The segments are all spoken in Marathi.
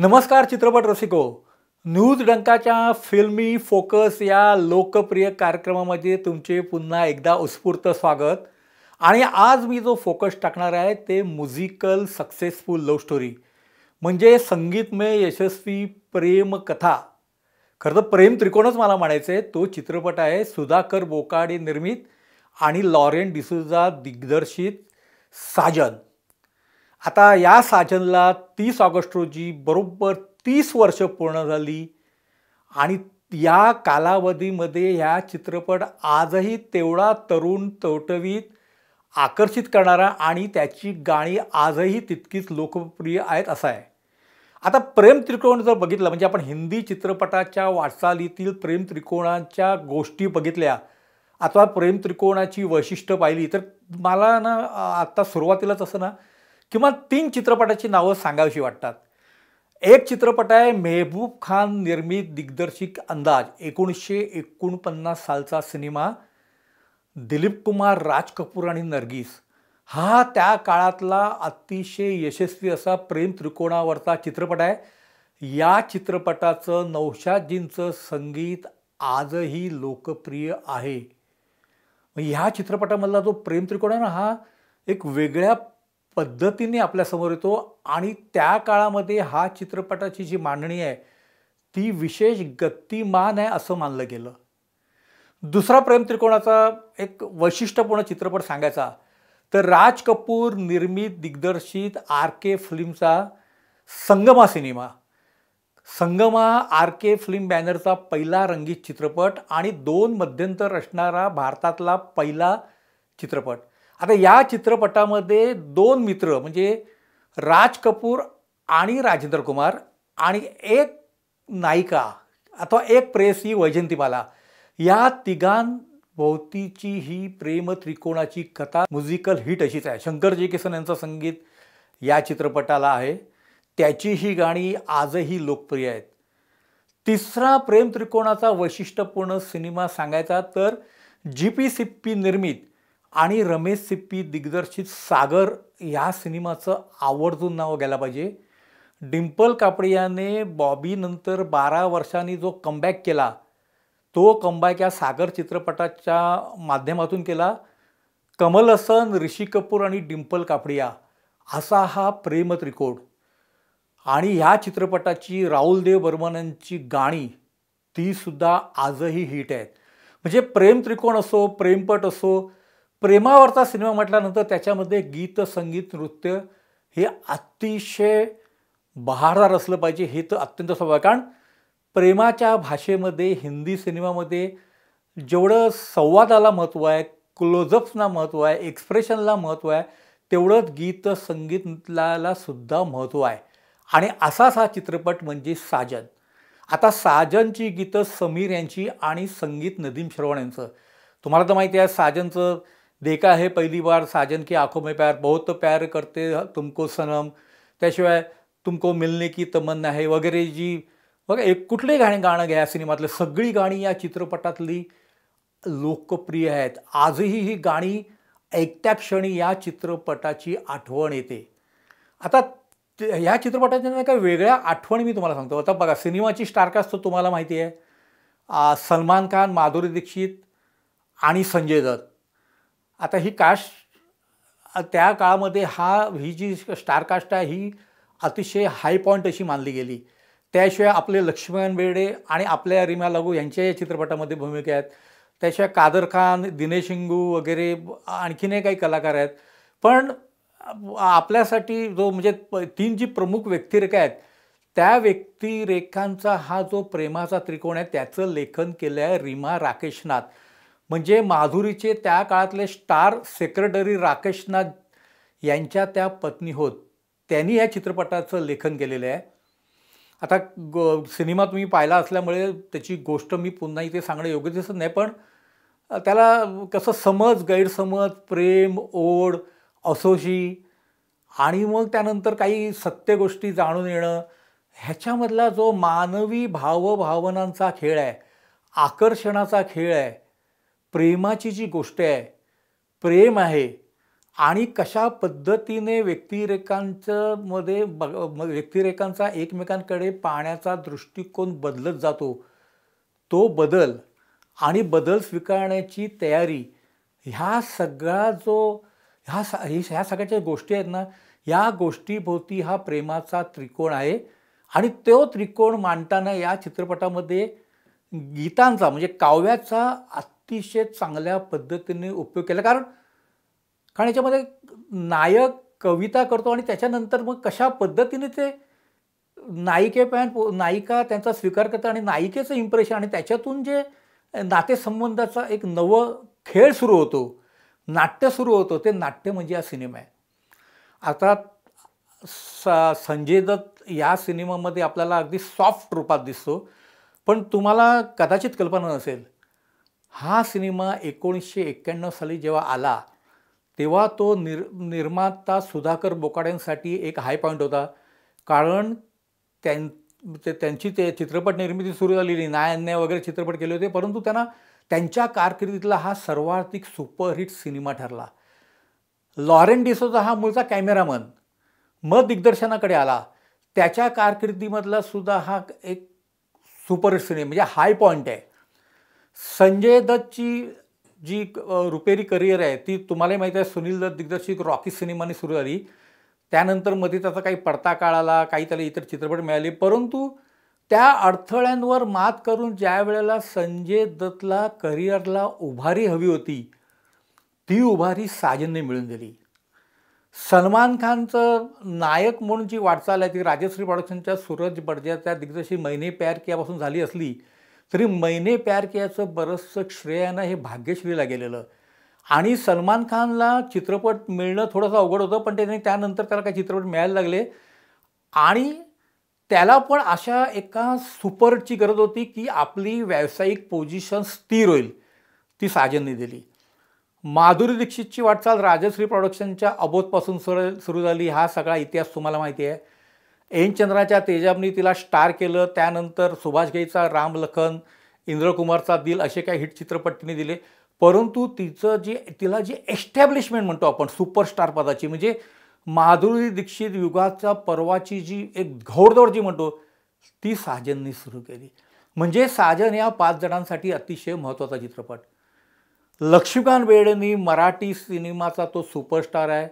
नमस्कार चित्रपट रसिको न्यूज डंकाच्या फिल्मी फोकस या लोकप्रिय कार्यक्रमामध्ये तुमचे पुन्हा एकदा उत्स्फूर्त स्वागत आणि आज मी जो फोकस टाकणार आहे ते म्युझिकल सक्सेसफुल लव्ह स्टोरी म्हणजे संगीतमय यशस्वी प्रेम कथा खरं तर प्रेम त्रिकोणच मला म्हणायचं आहे तो चित्रपट आहे सुधाकर बोकाडे निर्मित आणि लॉरेन डिसुजा दिग्दर्शित साजन आता या साजनला तीस ऑगस्ट रोजी बरोबर तीस वर्ष पूर्ण झाली आणि या कालावधीमध्ये ह्या चित्रपट आजही तेवढा तरुण तवटवीत आकर्षित करणारा आणि त्याची गाणी आजही तितकीच लोकप्रिय आहेत असा आहे आता प्रेम त्रिकोण जर बघितलं म्हणजे आपण हिंदी चित्रपटाच्या वाटचालीतील प्रेम त्रिकोणाच्या गोष्टी बघितल्या अथवा प्रेम त्रिकोणाची वैशिष्ट्य पाहिली तर मला ना आत्ता सुरुवातीलाच असं ना किंवा तीन चित्रपटाची नावं सांगावीशी वाटतात एक चित्रपट आहे मेहबूब खान निर्मित दिग्दर्शिक अंदाज एकोणीसशे एकोणपन्नास सालचा सिनेमा दिलीप कुमार राज कपूर आणि नरगीस हा त्या काळातला अतिशय यशस्वी असा प्रेम त्रिकोणावरचा चित्रपट आहे या चित्रपटाचं नौशादजींचं संगीत आजही लोकप्रिय आहे ह्या चित्रपटामधला जो प्रेम त्रिकोण आहे ना हा एक वेगळ्या पद्धतीने आपल्यासमोर येतो आणि त्या काळामध्ये हा चित्रपटाची जी मांडणी आहे ती विशेष गतिमान आहे असं मानलं गेलं दुसरा प्रेमत्रिकोणाचा त्रिकोणाचा एक वैशिष्ट्यपूर्ण चित्रपट सांगायचा तर राज कपूर निर्मित दिग्दर्शित आर के फिल्मचा संगमा सिनेमा संगमा आर के फिल्म बॅनरचा पहिला रंगीत चित्रपट आणि दोन मध्यंतर असणारा भारतातला पहिला चित्रपट आता या चित्रपटामध्ये दोन मित्र म्हणजे राज कपूर आणि राजेंद्र कुमार आणि एक नायिका अथवा एक प्रेस ही वैजंतीमाला या तिघांभोवतीची ही प्रेम त्रिकोणाची कथा म्युझिकल हिट अशीच आहे शंकरजी किसन यांचं संगीत या चित्रपटाला आहे त्याची ही गाणी आजही लोकप्रिय आहेत तिसरा प्रेम त्रिकोणाचा वैशिष्ट्यपूर्ण सिनेमा सांगायचा तर जी पी सिप्पी निर्मित आणि रमेश सिप्पी दिग्दर्शित सागर ह्या सिनेमाचं आवर्जून नाव घ्यायला पाहिजे डिम्पल कापडियाने बॉबीनंतर बारा वर्षांनी जो कमबॅक केला तो कमबॅक या सागर चित्रपटाच्या माध्यमातून केला कमल हसन ऋषी कपूर आणि डिम्पल कापडिया असा हा प्रेम त्रिकोड आणि ह्या चित्रपटाची राहुलदेव बर्मन यांची गाणी तीसुद्धा आजही हिट आहेत म्हणजे प्रेम त्रिकोण असो प्रेमपट असो प्रेमावरचा सिनेमा म्हटल्यानंतर त्याच्यामध्ये गीत संगीत नृत्य हे अतिशय बहारदार असलं पाहिजे हे तर अत्यंत स्वभाव कारण प्रेमाच्या भाषेमध्ये हिंदी सिनेमामध्ये जेवढं संवादाला महत्त्व आहे क्लोजअप्सना महत्त्व आहे एक्सप्रेशनला महत्त्व आहे तेवढंच गीत संगीतला सुद्धा महत्त्व आहे आणि असाच हा चित्रपट म्हणजे साजन आता साजनची गीतं समीर यांची आणि संगीत नदीम शर्वण यांचं तुम्हाला तर माहिती आहे साजनचं देखा है पहली बार साजन की आंखों में प्यार बहुत प्यार करते तुमको सनम त्याशिवाय तुमको मिलने की तमन्ना आहे वगैरे जी बघा एक कुठले गाणे गाणं घ्या सिनेमातले सगळी गाणी या चित्रपटातली लोकप्रिय आहेत आजही ही गाणी ऐकत्या क्षणी या चित्रपटाची आठवण येते आता ह्या चित्रपटाच्या काही वेगळ्या आठवण मी तुम्हाला सांगतो आता बघा सिनेमाची स्टारकास्ट तर तुम्हाला माहिती आहे सलमान खान माधुरी दीक्षित आणि संजय दत्त आता ही कास्ट त्या काळामध्ये हा ही जी स्टारकास्ट आहे ही अतिशय हाय पॉईंट अशी मानली गेली त्याशिवाय आपले लक्ष्मण बेर्डे आणि आपल्या रिमा लागू यांच्या या चित्रपटामध्ये भूमिका आहेत त्याशिवाय कादर खान दिनेश हिंगू वगैरे आणखीनही काही कलाकार आहेत पण आपल्यासाठी जो म्हणजे तीन जी प्रमुख व्यक्तिरेखा आहेत त्या व्यक्तिरेखांचा हा जो प्रेमाचा त्रिकोण आहे त्याचं लेखन केलं आहे रीमा राकेशनाथ म्हणजे माधुरीचे त्या काळातले स्टार सेक्रेटरी राकेशनाथ यांच्या त्या पत्नी होत त्यांनी या चित्रपटाचं लेखन केलेलं आहे आता ग सिनेमा तुम्ही पाहिला असल्यामुळे त्याची गोष्ट मी पुन्हा इथे सांगणं योग्य दिसत नाही पण त्याला कसं समज गैरसमज प्रेम ओढ असोशी आणि मग त्यानंतर काही सत्य गोष्टी जाणून येणं ह्याच्यामधला जो मानवी भावभावनांचा खेळ आहे आकर्षणाचा खेळ आहे प्रेमाची जी गोष्ट आहे प्रेम आहे आणि कशा पद्धतीने व्यक्तिरेखांचं मध्ये बघ व्यक्तिरेखांचा एकमेकांकडे पाहण्याचा दृष्टिकोन बदलत जातो तो बदल आणि बदल स्वीकारण्याची तयारी ह्या सगळा जो ह्या स ह्या सगळ्या ज्या गोष्टी आहेत ना या गोष्टीभोवती हा प्रेमाचा त्रिकोण आहे आणि तो त्रिकोण मांडताना या चित्रपटामध्ये गीतांचा म्हणजे काव्याचा अतिशय चांगल्या पद्धतीने उपयोग केला कारण कारण याच्यामध्ये नायक कविता करतो आणि त्याच्यानंतर मग कशा पद्धतीने ते नायिकेपर्यंत नायिका त्यांचा स्वीकार करतात आणि नायिकेचं इम्प्रेशन आणि त्याच्यातून जे नातेसंबंधाचा एक नवं खेळ सुरू होतो नाट्य सुरू होतं ते नाट्य म्हणजे हा सिनेमा आहे आता स संजय दत्त या सिनेमामध्ये आपल्याला अगदी सॉफ्ट रूपात दिसतो पण तुम्हाला कदाचित कल्पना नसेल हा सिनेमा एकोणीसशे एक्क्याण्णव साली जेव्हा आला तेव्हा तो निर् निर्माता सुधाकर बोकाड्यांसाठी एक हाय पॉईंट होता कारण त्यां त्यांची ते चित्रपट निर्मिती सुरू झालेली नायन्य वगैरे चित्रपट केले होते परंतु त्यांना त्यांच्या कारकिर्दीतला हा सर्वाधिक सुपरहिट सिनेमा ठरला लॉरेन डिसोचा हा मूळचा कॅमेरामन मग दिग्दर्शनाकडे आला त्याच्या कारकिर्दीमधला सुद्धा हा एक सुपरहिट सिनेमा म्हणजे हाय पॉईंट आहे संजय दत्तची जी रुपेरी करिअर आहे ती तुम्हालाही माहिती आहे सुनील दत्त दिग्दर्शित रॉकी सिनेमाने सुरू झाली त्यानंतर मध्ये त्याचा काही पडता काळाला काही त्याला इतर चित्रपट मिळाले परंतु त्या अडथळ्यांवर मात करून ज्या वेळेला संजय दत्तला करिअरला उभारी हवी होती ती उभारी साजनने मिळून दिली सलमान खानचं नायक म्हणून जी वाटचाल आहे ती राजश्री प्रॉडक्शनच्या सूरज बडजाच्या दिग्दर्शी महिने प्यार कियापासून झाली असली तरी मैने प्यार कियाचं बरंचसं श्रेयानं हे भाग्यश्रीला गेलेलं आणि सलमान खानला चित्रपट मिळणं थोडंसं अवघड होतं पण त्याने त्यानंतर त्याला काही चित्रपट मिळायला लागले आणि त्याला पण अशा एका सुपरची गरज होती की आपली व्यावसायिक पोझिशन स्थिर होईल ती साजनने दिली माधुरी दीक्षितची वाटचाल राजश्री प्रोडक्शनच्या अबोधपासून सुरू झाली हा सगळा इतिहास तुम्हाला माहिती आहे एन चंद्राच्या तेजाबनी तिला स्टार केलं त्यानंतर सुभाष घईचा रामलखन इंद्रकुमारचा दिल असे काही हिट चित्रपट तिने दिले परंतु तिचं जे तिला जी एस्टॅब्लिशमेंट म्हणतो आपण सुपरस्टार पदाची म्हणजे माधुरी दीक्षित युगाचा परवाची जी एक घौडदौड जी म्हणतो ती साजननी सुरू केली म्हणजे साजन या पाच जणांसाठी अतिशय महत्त्वाचा चित्रपट लक्ष्मीकांत बेडनी मराठी सिनेमाचा तो सुपरस्टार आहे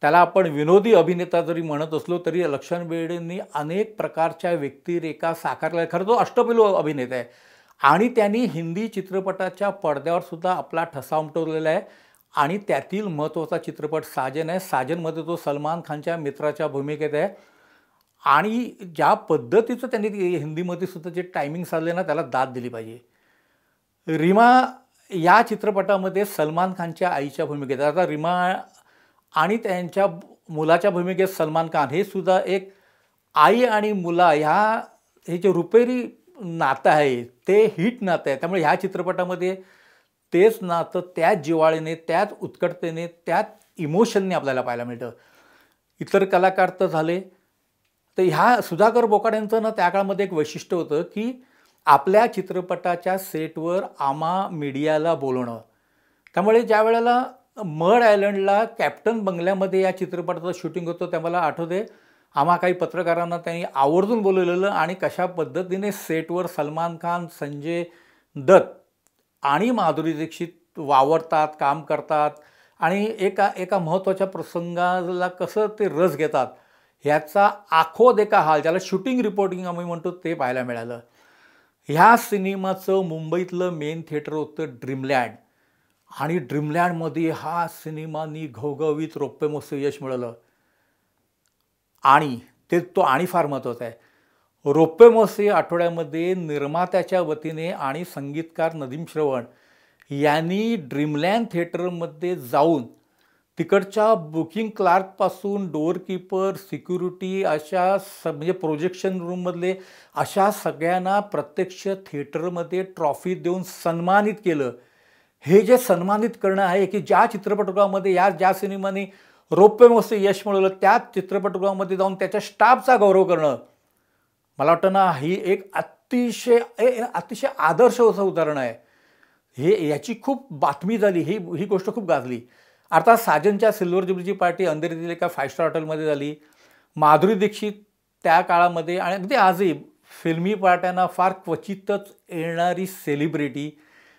त्याला आपण विनोदी अभिनेता जरी म्हणत असलो तरी लक्ष्मण बेडेंनी अनेक प्रकारच्या व्यक्तिरेखा साकारल्या खरं तो अष्टपैलू अभिनेता आहे आणि त्यांनी हिंदी चित्रपटाच्या पडद्यावर सुद्धा आपला ठसा उमटवलेला आहे आणि त्यातील महत्त्वाचा चित्रपट साजन आहे साजनमध्ये तो सलमान खानच्या मित्राच्या भूमिकेत आहे आणि ज्या पद्धतीचं त्यांनी हिंदीमध्ये सुद्धा जे टायमिंग साधले ना त्याला दाद दिली पाहिजे रिमा या चित्रपटामध्ये सलमान खानच्या आईच्या भूमिकेत आता रिमा आणि त्यांच्या मुलाच्या भूमिकेत सलमान खान हे सुद्धा एक आई आणि मुला ह्या हे जे रुपेरी नातं आहे ते हिट नातं आहे त्यामुळे ह्या चित्रपटामध्ये तेच नातं त्याच जिवाळीने त्याच उत्कटतेने त्याच इमोशनने आपल्याला पाहायला मिळतं इतर कलाकार तर झाले तर ह्या सुधाकर बोकाड्यांचं ना त्या काळामध्ये एक वैशिष्ट्य होतं की आपल्या चित्रपटाच्या सेटवर आमा मीडियाला बोलवणं त्यामुळे ज्या वेळेला मड आयलंडला कॅप्टन बंगल्यामध्ये या चित्रपटाचं शूटिंग होतं त्या मला आठवते आम्हा काही पत्रकारांना त्यांनी आवर्जून बोलवलेलं आणि कशा पद्धतीने सेटवर सलमान खान संजय दत्त आणि माधुरी दीक्षित वावरतात काम करतात आणि एका एका महत्त्वाच्या प्रसंगाला कसं ते रस घेतात ह्याचा आखो देखा हाल ज्याला शूटिंग रिपोर्टिंग आम्ही म्हणतो ते पाहायला मिळालं ह्या सिनेमाचं मुंबईतलं मेन थिएटर होतं ड्रीमलँड आणि ड्रीमलँडमध्ये हा सिनेमानी घवघवीत रौप्यमोत्सव यश मिळालं आणि ते तो आणि फार महत्त्वाचा आहे रौप्यमोत्सव आठवड्यामध्ये निर्मात्याच्या वतीने आणि संगीतकार नदीम श्रवण यांनी ड्रीमलँड थिएटरमध्ये जाऊन तिकडच्या बुकिंग क्लार्कपासून डोअरकीपर सिक्युरिटी अशा स म्हणजे प्रोजेक्शन रूममधले अशा सगळ्यांना प्रत्यक्ष थिएटरमध्ये ट्रॉफी देऊन सन्मानित केलं हे जे सन्मानित करणं आहे की ज्या चित्रपटगृहामध्ये या ज्या सिनेमाने रौप्यमस्त यश मिळवलं त्याच चित्रपटगृहामध्ये जाऊन त्याच्या स्टाफचा गौरव करणं मला वाटतं ना ही एक अतिशय अतिशय आदर्श असं उदाहरण आहे हे याची खूप बातमी झाली ही ही गोष्ट खूप गाजली अर्थात साजनच्या सिल्वर जुबलीची पार्टी अंधेरीतील एका फाय स्टार हॉटेलमध्ये झाली माधुरी दीक्षित त्या काळामध्ये आणि अगदी आजही फिल्मी पार्ट्यांना फार क्वचितच येणारी सेलिब्रिटी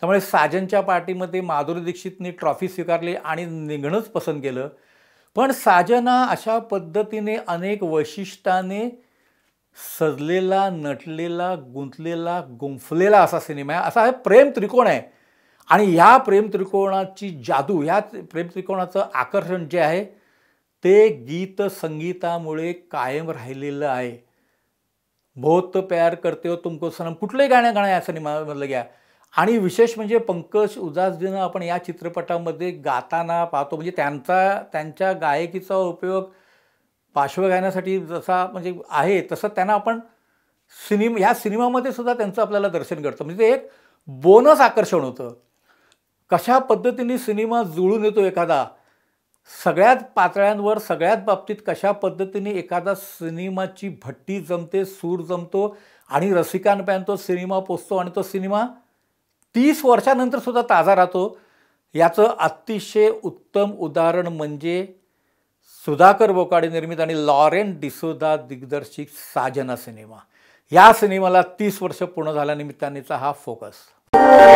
त्यामुळे साजनच्या पार्टीमध्ये माधुरी दीक्षितनी ट्रॉफी स्वीकारली आणि निघणंच पसंत केलं पण साजना अशा पद्धतीने अनेक वैशिष्ट्याने सजलेला नटलेला गुंतलेला गुंफलेला असा सिनेमा आहे असा हा प्रेम त्रिकोण आहे आणि ह्या प्रेम त्रिकोणाची जादू ह्या प्रेम त्रिकोणाचं आकर्षण जे आहे ते गीत संगीतामुळे कायम राहिलेलं आहे बहुत प्यार करते हो तुमको सनम कुठलंही गाणं गाणं या सिनेमामधलं घ्या आणि विशेष म्हणजे पंकज उजासजीनं आपण या चित्रपटामध्ये गाताना पाहतो म्हणजे त्यांचा त्यांच्या गायकीचा उपयोग पार्श्वगायनासाठी जसा म्हणजे आहे तसं त्यांना आपण सिनेम ह्या सिनेमामध्ये सुद्धा त्यांचं आपल्याला दर्शन घडतं म्हणजे ते एक बोनस आकर्षण होतं कशा पद्धतीने सिनेमा जुळून येतो एखादा सगळ्यात पातळ्यांवर सगळ्यात बाबतीत कशा पद्धतीने एखादा सिनेमाची भट्टी जमते सूर जमतो आणि रसिकांपर्यंत तो सिनेमा पोचतो आणि तो सिनेमा तीस वर्षानंतर सुद्धा ताजा राहतो याचं अतिशय उत्तम उदाहरण म्हणजे सुधाकर बोकाडे निर्मित आणि लॉरेन डिसोदा दिग्दर्शित साजना सिनेमा या सिनेमाला तीस वर्ष पूर्ण झाल्यानिमित्तानेचा हा फोकस